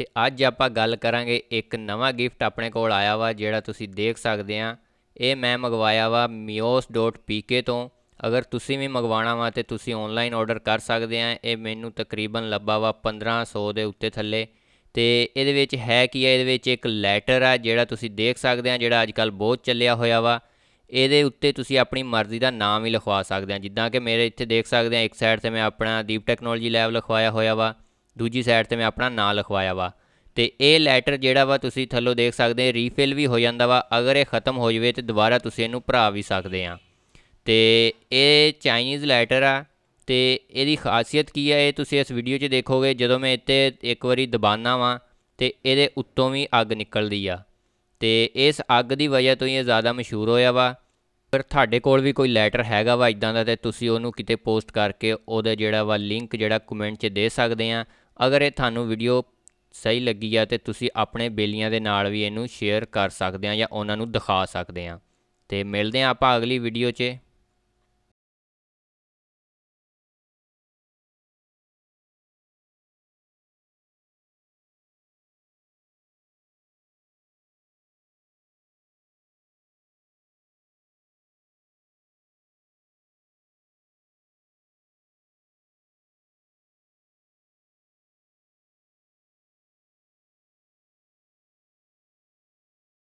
ਤੇ ਅੱਜ ਆਪਾਂ ਗੱਲ ਕਰਾਂਗੇ ਇੱਕ ਨਵਾਂ ਗਿਫਟ ਆਪਣੇ ਕੋਲ ਆਇਆ ਵਾ ਜਿਹੜਾ ਤੁਸੀਂ ਦੇਖ ਸਕਦੇ ਆ ਇਹ ਮੈਂ ਮੰਗਵਾਇਆ ਵਾ mios.pk ਤੋਂ ਅਗਰ ਤੁਸੀਂ ਵੀ ਮੰਗਵਾਣਾ ਵਾ ਤੇ ਤੁਸੀਂ ਆਨਲਾਈਨ ਆਰਡਰ ਕਰ ਸਕਦੇ ਆ ਇਹ ਮੈਨੂੰ ਤਕਰੀਬਨ ਲੱਭਾ ਵਾ 1500 ਦੇ ਉੱਤੇ ਥੱਲੇ ਤੇ ਇਹਦੇ ਵਿੱਚ ਹੈ ਕੀ ਹੈ ਇਹਦੇ ਵਿੱਚ ਇੱਕ ਲੈਟਰ ਆ ਜਿਹੜਾ ਤੁਸੀਂ ਦੇਖ ਸਕਦੇ ਆ ਜਿਹੜਾ ਅੱਜ ਕੱਲ ਬਹੁਤ ਚੱਲਿਆ ਹੋਇਆ ਵਾ ਇਹਦੇ ਉੱਤੇ ਤੁਸੀਂ ਆਪਣੀ ਮਰਜ਼ੀ ਦਾ ਨਾਮ ਵੀ ਲਿਖਵਾ ਸਕਦੇ ਆ ਜਿੱਦਾਂ ਕਿ ਮੇਰੇ ਇੱਥੇ ਦੇਖ ਸਕਦੇ ਆ ਇੱਕ ਸਾਈਡ ਤੇ ਮੈਂ ਆਪਣਾ ਦੀਪ ਟੈਕਨੋਲੋਜੀ ਲੈਬ ਲਿਖਵਾਇਆ ਹੋਇਆ ਵਾ ਦੂਜੀ ਸਾਈਡ ਤੇ ਮੈਂ ਆਪਣਾ ਨਾਮ ਲਿਖਵਾਇਆ ਵਾ ਤੇ ਇਹ ਲੈਟਰ ਜਿਹੜਾ ਵਾ ਤੁਸੀਂ ਥੱਲੋਂ ਦੇਖ ਸਕਦੇ ਰੀਫਿਲ ਵੀ ਹੋ ਜਾਂਦਾ ਵਾ ਅਗਰ ਇਹ ਖਤਮ ਹੋ ਜਵੇ ਤੇ ਦੁਬਾਰਾ ਤੁਸੀਂ ਇਹਨੂੰ ਭਰਾ ਵੀ ਸਕਦੇ ਆ ਤੇ ਇਹ ਚਾਈਨੀਜ਼ ਲੈਟਰ ਆ ਤੇ ਇਹਦੀ ਖਾਸੀਅਤ ਕੀ ਹੈ ਇਹ ਤੁਸੀਂ ਇਸ ਵੀਡੀਓ 'ਚ ਦੇਖੋਗੇ ਜਦੋਂ ਮੈਂ ਇੱਥੇ ਇੱਕ ਵਾਰੀ ਦਬਾਨਾ ਵਾਂ ਤੇ ਇਹਦੇ ਉੱਤੋਂ ਵੀ ਅੱਗ ਨਿਕਲਦੀ ਆ ਤੇ ਇਸ ਅੱਗ ਦੀ ਵਜ੍ਹਾ ਤੋਂ ਇਹ ਜ਼ਿਆਦਾ ਮਸ਼ਹੂਰ ਹੋਇਆ ਵਾ ਪਰ ਤੁਹਾਡੇ ਕੋਲ ਵੀ ਕੋਈ ਲੈਟਰ ਹੈਗਾ ਵਾ ਇਦਾਂ ਦਾ ਤੇ ਤੁਸੀਂ ਉਹਨੂੰ ਕਿਤੇ ਪੋਸਟ ਕਰਕੇ ਉਹਦਾ ਜਿਹੜਾ ਵਾ ਲਿੰਕ ਜਿਹੜਾ ਕਮੈਂਟ 'ਚ ਦੇ ਸਕਦੇ ਆ ਅਗਰ ਇਹ ਤੁਹਾਨੂੰ ਵੀਡੀਓ ਸਹੀ ਲੱਗੀ ਆ ਤੇ ਤੁਸੀਂ ਆਪਣੇ ਬੇਲੀਆਂ ਦੇ ਨਾਲ ਵੀ ਇਹਨੂੰ ਸ਼ੇਅਰ ਕਰ ਸਕਦੇ ਆ ਜਾਂ ਉਹਨਾਂ ਨੂੰ ਦਿਖਾ ਸਕਦੇ ਆ ਤੇ ਮਿਲਦੇ ਆ ਆਪਾਂ ਅਗਲੀ ਵੀਡੀਓ 'ਚ